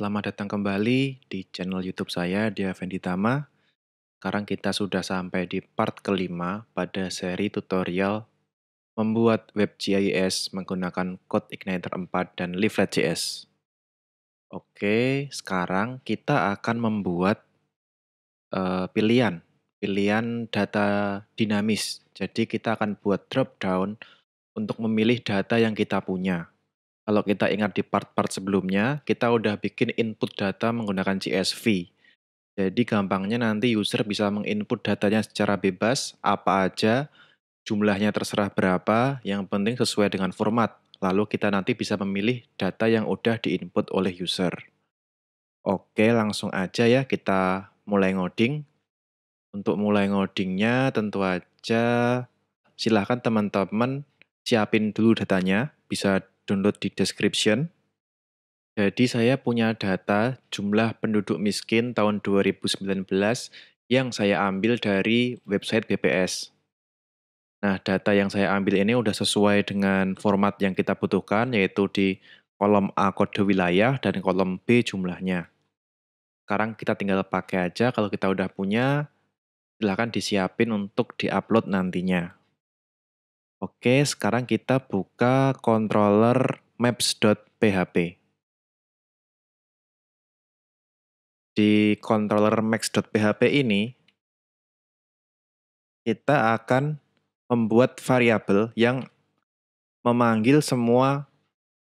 Selamat datang kembali di channel YouTube saya, Dia Tama. Sekarang kita sudah sampai di part kelima pada seri tutorial membuat web GIS menggunakan code Igniter 4 dan Leaflet JS. Oke, sekarang kita akan membuat uh, pilihan, pilihan data dinamis. Jadi kita akan buat drop down untuk memilih data yang kita punya. Kalau kita ingat di part-part sebelumnya, kita udah bikin input data menggunakan CSV. Jadi gampangnya nanti user bisa menginput datanya secara bebas, apa aja, jumlahnya terserah berapa, yang penting sesuai dengan format. Lalu kita nanti bisa memilih data yang udah diinput oleh user. Oke, langsung aja ya kita mulai ngoding. Untuk mulai ngodingnya tentu aja silahkan teman-teman siapin dulu datanya. Bisa download di description. Jadi saya punya data jumlah penduduk miskin tahun 2019 yang saya ambil dari website BPS. Nah, data yang saya ambil ini sudah sesuai dengan format yang kita butuhkan, yaitu di kolom A kode wilayah dan kolom B jumlahnya. Sekarang kita tinggal pakai aja kalau kita udah punya, silahkan disiapin untuk diupload nantinya. Oke, sekarang kita buka controller maps.php. Di controller maps.php ini, kita akan membuat variabel yang memanggil semua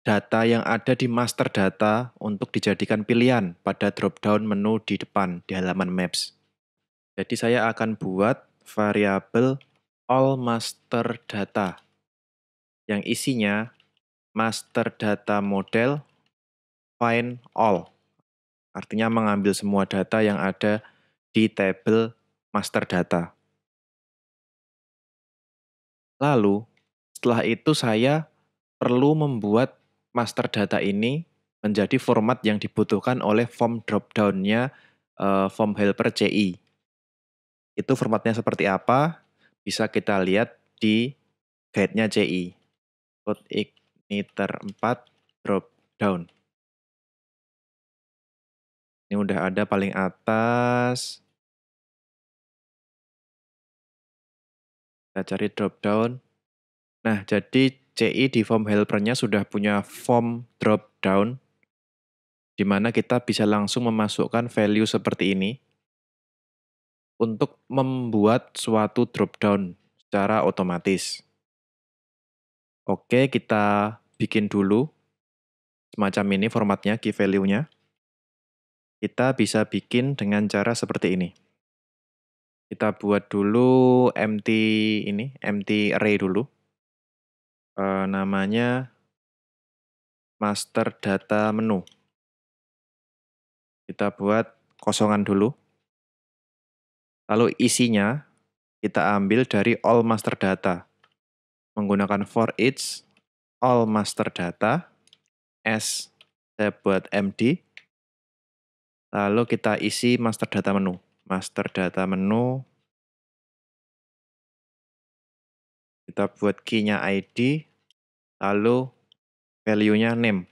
data yang ada di master data untuk dijadikan pilihan pada drop-down menu di depan di halaman maps. Jadi saya akan buat variabel all master data yang isinya master data model find all. Artinya mengambil semua data yang ada di tabel master data. Lalu, setelah itu saya perlu membuat master data ini menjadi format yang dibutuhkan oleh form drop nya eh, form helper CI. Itu formatnya seperti apa? bisa kita lihat di guide-nya CI. Code igniter 4 drop down. Ini udah ada paling atas. Kita cari drop down. Nah, jadi CI di form helpernya sudah punya form drop down di mana kita bisa langsung memasukkan value seperti ini untuk membuat suatu drop down secara otomatis. Oke, kita bikin dulu semacam ini formatnya, key value-nya. Kita bisa bikin dengan cara seperti ini. Kita buat dulu empty ini, empty array dulu. E, namanya master data menu. Kita buat kosongan dulu Lalu isinya kita ambil dari all master data. Menggunakan for each all master data s saya buat md lalu kita isi master data menu. Master data menu kita buat key-nya id lalu value-nya name.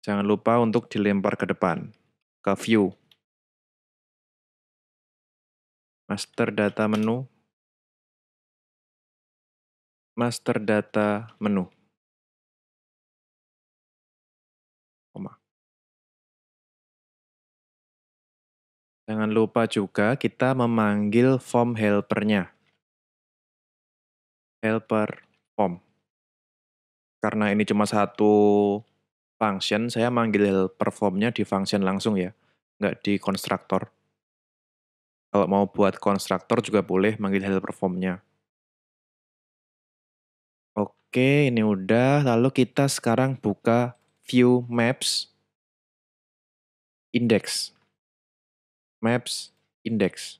Jangan lupa untuk dilempar ke depan ke view. master data menu, master data menu. Koma. Jangan lupa juga kita memanggil form helpernya. Helper form. Karena ini cuma satu function, saya manggil helper formnya di function langsung ya, nggak di konstruktor. Kalau mau buat konstruktor juga boleh manggil helper performnya. Oke, ini udah. Lalu kita sekarang buka view maps index. Maps index.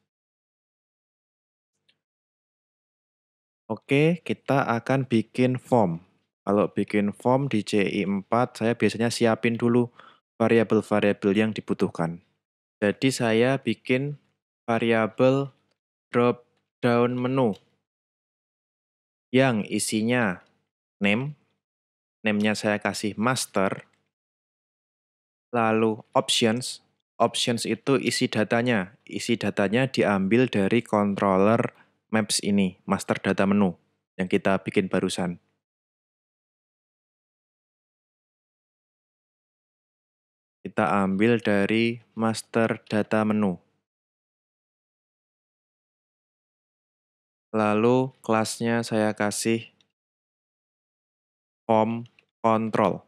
Oke, kita akan bikin form. Kalau bikin form di CI4, saya biasanya siapin dulu variabel-variabel yang dibutuhkan. Jadi saya bikin variabel drop-down menu yang isinya name, name-nya saya kasih master, lalu options, options itu isi datanya, isi datanya diambil dari controller maps ini, master data menu yang kita bikin barusan. Kita ambil dari master data menu. Lalu kelasnya saya kasih form control.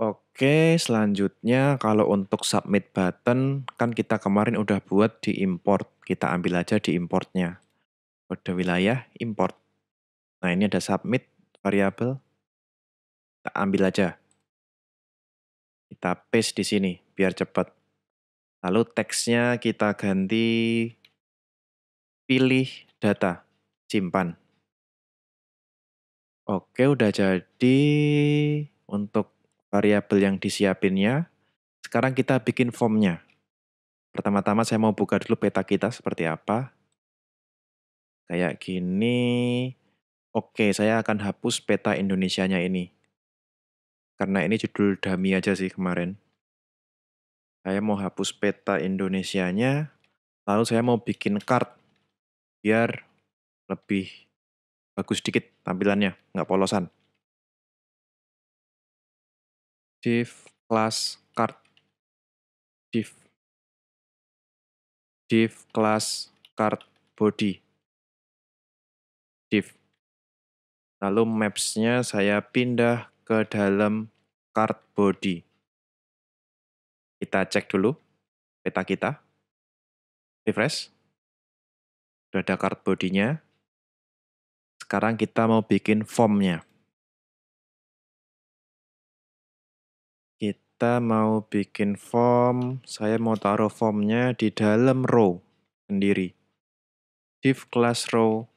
Oke, selanjutnya kalau untuk submit button, kan kita kemarin udah buat di import. Kita ambil aja di importnya. Kode wilayah, import. Nah, ini ada submit, variable. Kita ambil aja. Kita paste di sini, biar cepat. Lalu teksnya kita ganti pilih data, simpan. Oke, udah jadi untuk variabel yang disiapinnya. Sekarang kita bikin formnya. Pertama-tama saya mau buka dulu peta kita seperti apa. Kayak gini. Oke, saya akan hapus peta Indonesianya ini. Karena ini judul dami aja sih kemarin. Saya mau hapus peta Indonesianya, lalu saya mau bikin card biar lebih bagus dikit tampilannya, nggak polosan. Div class card. Div. Div class card body. Div. Lalu maps-nya saya pindah ke dalam card body. Kita cek dulu peta kita. Refresh. Sudah ada card bodinya. Sekarang kita mau bikin formnya. Kita mau bikin form. Saya mau taruh formnya di dalam row sendiri. Div class row.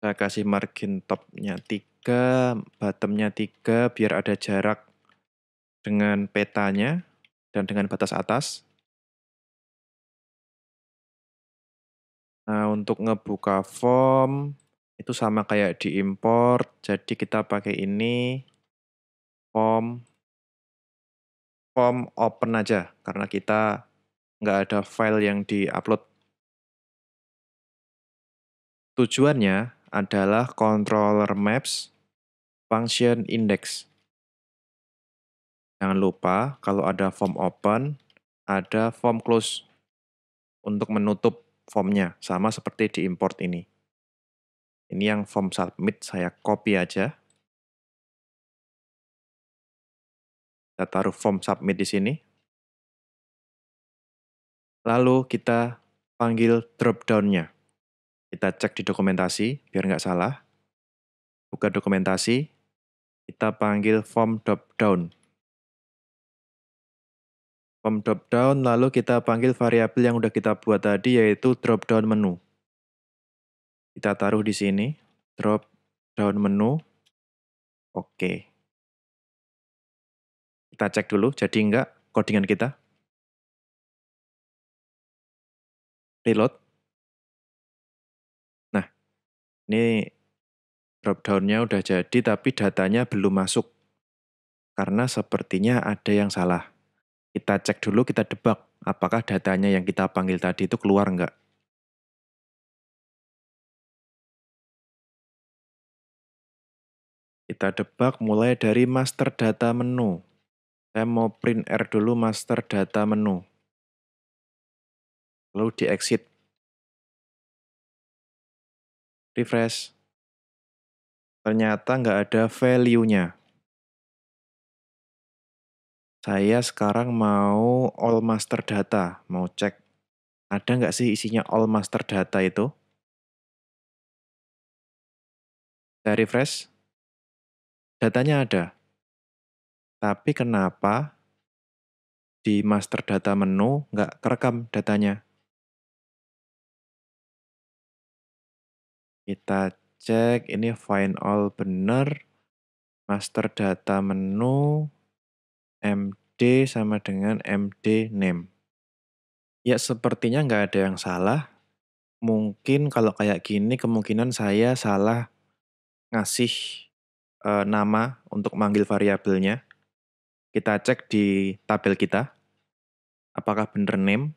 Saya kasih margin topnya 3, bottomnya 3, biar ada jarak dengan petanya dan dengan batas atas. Nah, untuk ngebuka form itu sama kayak di import. Jadi kita pakai ini form form open aja karena kita nggak ada file yang di-upload. Tujuannya adalah controller maps function index. Jangan lupa kalau ada form open, ada form close untuk menutup formnya, sama seperti di import ini. Ini yang form submit saya copy aja. Kita taruh form submit di sini. Lalu kita panggil dropdown-nya. Kita cek di dokumentasi, biar nggak salah. Buka dokumentasi, kita panggil form dropdown pom drop down, lalu kita panggil variabel yang udah kita buat tadi yaitu drop down menu. Kita taruh di sini, drop down menu. Oke. Kita cek dulu, jadi enggak codingan kita. Reload. Nah, ini drop down-nya udah jadi tapi datanya belum masuk. Karena sepertinya ada yang salah. Kita cek dulu, kita debak apakah datanya yang kita panggil tadi itu keluar enggak. Kita debak mulai dari master data menu. Saya mau print R dulu master data menu. Lalu di exit. Refresh. Ternyata nggak ada value-nya. Saya sekarang mau all master data, mau cek ada nggak sih isinya all master data itu? Saya refresh, datanya ada. Tapi kenapa di master data menu nggak kerekam datanya? Kita cek, ini find all bener, Master data menu, MD sama dengan MD name. Ya sepertinya nggak ada yang salah. Mungkin kalau kayak gini kemungkinan saya salah ngasih e, nama untuk manggil variabelnya. Kita cek di tabel kita. Apakah benar name?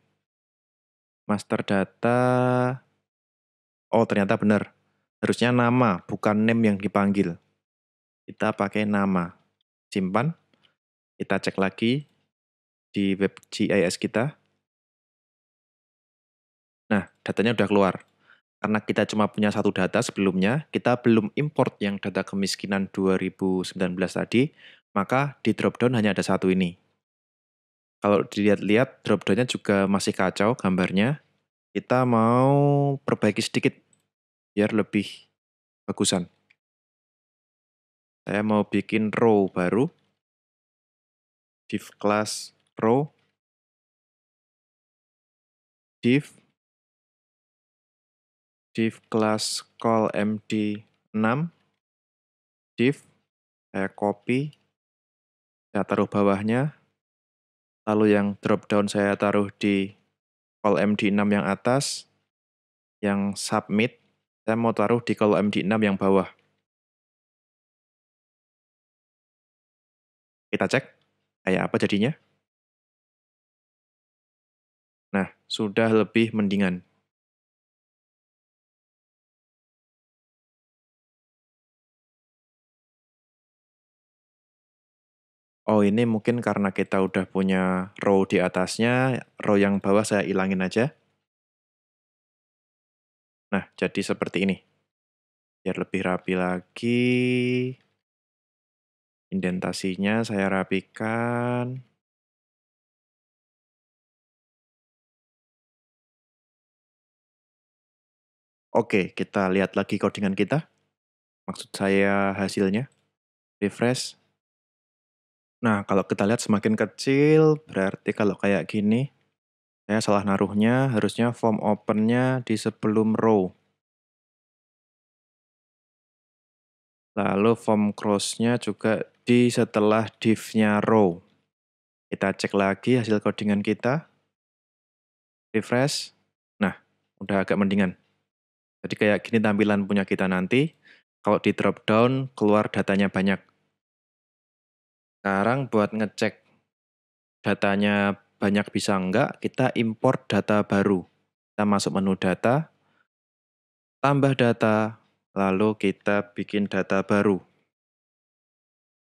Master data. Oh ternyata benar. Harusnya nama, bukan name yang dipanggil. Kita pakai nama. Simpan. Kita cek lagi di web GIS kita. Nah, datanya udah keluar. Karena kita cuma punya satu data sebelumnya, kita belum import yang data kemiskinan 2019 tadi, maka di dropdown hanya ada satu ini. Kalau dilihat-lihat, dropdownnya juga masih kacau gambarnya. Kita mau perbaiki sedikit, biar lebih bagusan. Saya mau bikin row baru div class row div div class call md6 div saya copy saya taruh bawahnya lalu yang drop down saya taruh di call md6 yang atas yang submit saya mau taruh di call md6 yang bawah kita cek Kayak apa jadinya? Nah, sudah lebih mendingan. Oh, ini mungkin karena kita udah punya row di atasnya, row yang bawah saya ilangin aja. Nah, jadi seperti ini. Biar lebih rapi lagi. Indentasinya saya rapikan. Oke, kita lihat lagi codingan kita. Maksud saya hasilnya. Refresh. Nah, kalau kita lihat semakin kecil, berarti kalau kayak gini, saya salah naruhnya, harusnya form open-nya di sebelum row. Lalu form cross-nya juga di setelah div-nya row. Kita cek lagi hasil codingan kita. Refresh. Nah, udah agak mendingan. Jadi kayak gini tampilan punya kita nanti. Kalau di drop down, keluar datanya banyak. Sekarang buat ngecek datanya banyak bisa enggak, kita import data baru. Kita masuk menu data, tambah data, lalu kita bikin data baru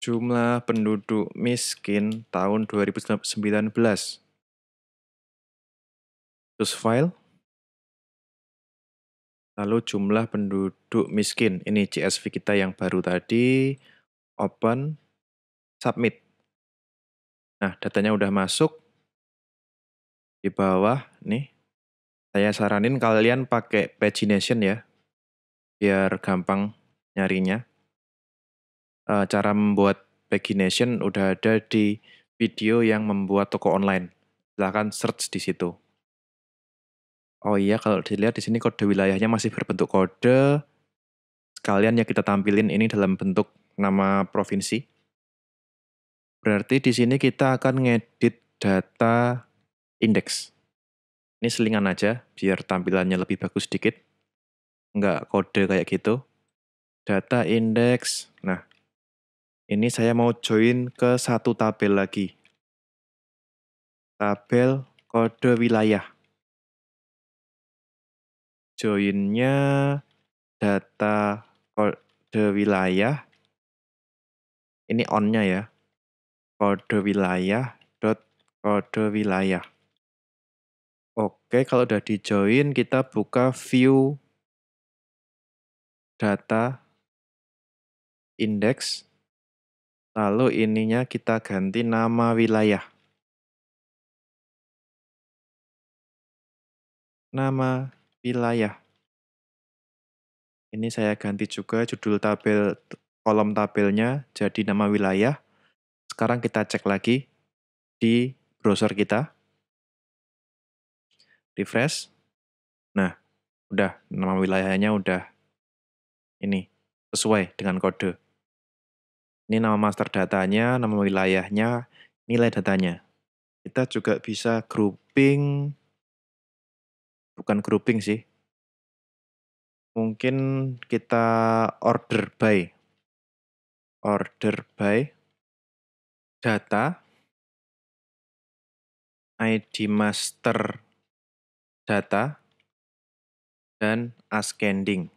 jumlah penduduk miskin tahun 2019. Terus file. Lalu jumlah penduduk miskin. Ini CSV kita yang baru tadi. Open. Submit. Nah, datanya udah masuk. Di bawah, nih. Saya saranin kalian pakai pagination ya. Biar gampang nyarinya uh, cara membuat pagination udah ada di video yang membuat toko online. Silahkan search di situ. Oh iya, kalau dilihat di sini kode wilayahnya masih berbentuk kode. Sekalian ya kita tampilin ini dalam bentuk nama provinsi. Berarti di sini kita akan ngedit data indeks. Ini selingan aja, biar tampilannya lebih bagus sedikit. Nggak kode kayak gitu. Data indeks. Nah, ini saya mau join ke satu tabel lagi. Tabel kode wilayah. Joinnya data kode wilayah. Ini onnya ya. Kode wilayah dot kode wilayah. Oke, kalau udah di join kita buka view data indeks Lalu ininya kita ganti nama wilayah. Nama wilayah. Ini saya ganti juga judul tabel kolom tabelnya jadi nama wilayah. Sekarang kita cek lagi di browser kita. Refresh. Nah, udah nama wilayahnya udah ini sesuai dengan kode. Ini nama master datanya, nama wilayahnya, nilai datanya. Kita juga bisa grouping, bukan grouping sih, mungkin kita order by. Order by data ID master data dan ascending.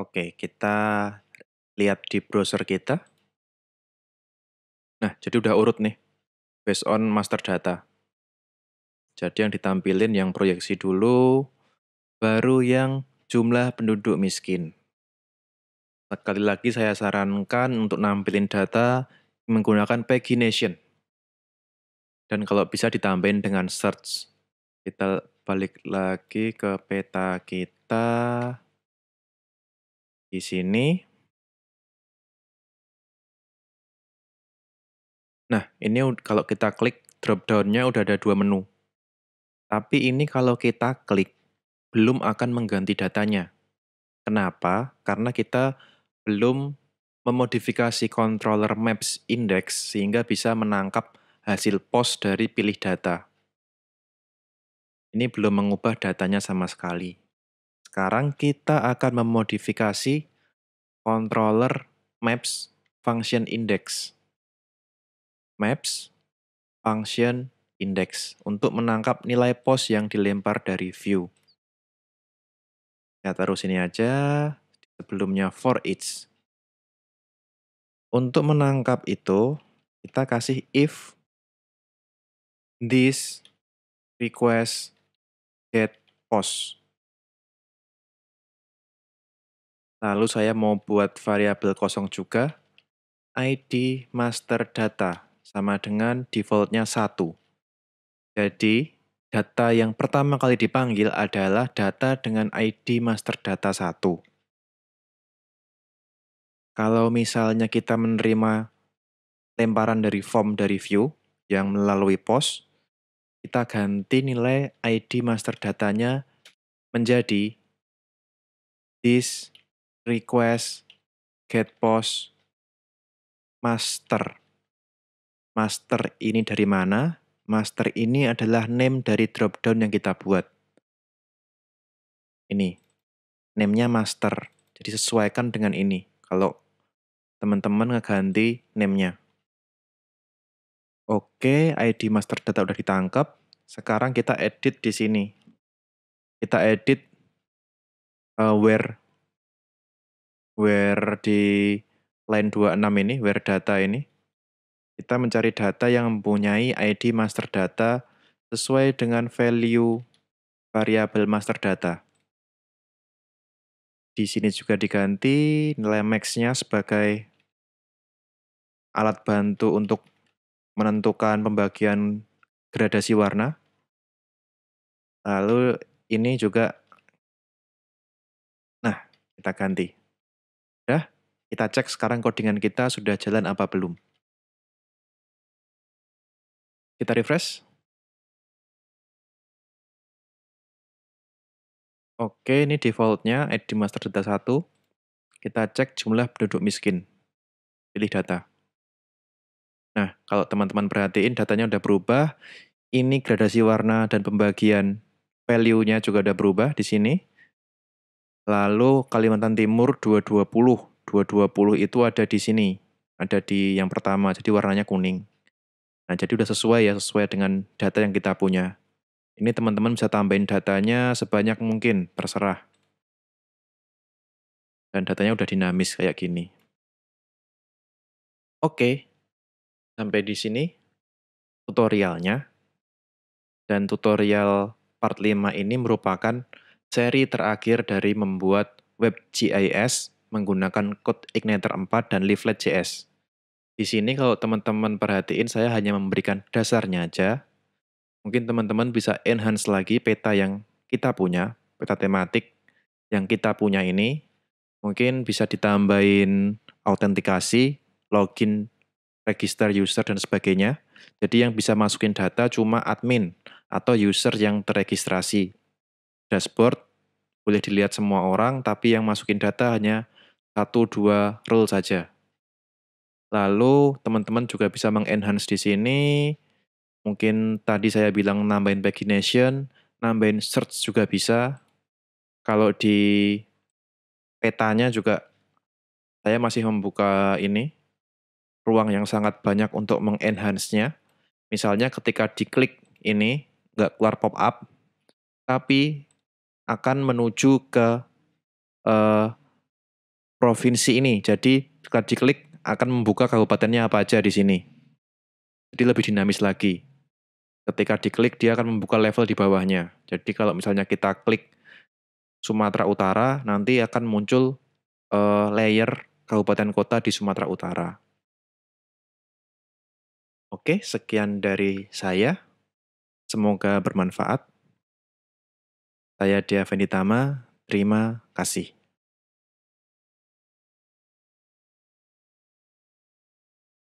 Oke, kita lihat di browser kita. Nah, jadi udah urut nih, based on master data. Jadi yang ditampilin yang proyeksi dulu, baru yang jumlah penduduk miskin. Sekali lagi saya sarankan untuk nampilin data menggunakan pagination. Dan kalau bisa ditambahin dengan search. Kita balik lagi ke peta kita di sini. Nah, ini kalau kita klik drop down-nya udah ada dua menu. Tapi ini kalau kita klik belum akan mengganti datanya. Kenapa? Karena kita belum memodifikasi controller maps index sehingga bisa menangkap hasil post dari pilih data. Ini belum mengubah datanya sama sekali. Sekarang kita akan memodifikasi controller maps function index. Maps function index untuk menangkap nilai pos yang dilempar dari view. Ya, terus ini aja. Sebelumnya for each. Untuk menangkap itu, kita kasih if this request get post. Lalu saya mau buat variabel kosong juga, ID master data sama dengan defaultnya 1. Jadi, data yang pertama kali dipanggil adalah data dengan ID master data 1. Kalau misalnya kita menerima lemparan dari form dari view yang melalui post, kita ganti nilai ID master datanya menjadi this request, get post, master. Master ini dari mana? Master ini adalah name dari dropdown yang kita buat. Ini, namenya master. Jadi sesuaikan dengan ini. Kalau teman-teman ngeganti namenya. Oke, ID master data udah ditangkap. Sekarang kita edit di sini. Kita edit uh, where where di line 26 ini, where data ini, kita mencari data yang mempunyai ID master data sesuai dengan value variabel master data. Di sini juga diganti nilai max-nya sebagai alat bantu untuk menentukan pembagian gradasi warna. Lalu ini juga, nah kita ganti sudah, kita cek sekarang codingan kita sudah jalan apa belum. Kita refresh. Oke, ini defaultnya ID master data 1. Kita cek jumlah penduduk miskin. Pilih data. Nah, kalau teman-teman perhatiin datanya udah berubah. Ini gradasi warna dan pembagian value-nya juga udah berubah di sini. Lalu Kalimantan Timur 220. 220 itu ada di sini. Ada di yang pertama, jadi warnanya kuning. Nah, jadi udah sesuai ya, sesuai dengan data yang kita punya. Ini teman-teman bisa tambahin datanya sebanyak mungkin, terserah. Dan datanya udah dinamis kayak gini. Oke, sampai di sini tutorialnya. Dan tutorial part 5 ini merupakan seri terakhir dari membuat web GIS menggunakan code Igniter 4 dan leaflet JS. Di sini kalau teman-teman perhatiin saya hanya memberikan dasarnya aja. Mungkin teman-teman bisa enhance lagi peta yang kita punya, peta tematik yang kita punya ini. Mungkin bisa ditambahin autentikasi, login, register user, dan sebagainya. Jadi yang bisa masukin data cuma admin atau user yang terregistrasi dashboard boleh dilihat semua orang, tapi yang masukin data hanya satu dua role saja. Lalu teman-teman juga bisa mengenhance di sini. Mungkin tadi saya bilang nambahin pagination, nambahin search juga bisa. Kalau di petanya juga saya masih membuka ini ruang yang sangat banyak untuk mengenhance-nya. Misalnya ketika diklik ini nggak keluar pop up, tapi akan menuju ke uh, provinsi ini. Jadi setelah diklik akan membuka kabupatennya apa aja di sini. Jadi lebih dinamis lagi. Ketika diklik dia akan membuka level di bawahnya. Jadi kalau misalnya kita klik Sumatera Utara, nanti akan muncul uh, layer kabupaten kota di Sumatera Utara. Oke, sekian dari saya. Semoga bermanfaat. Saya Dia Venditama, terima kasih.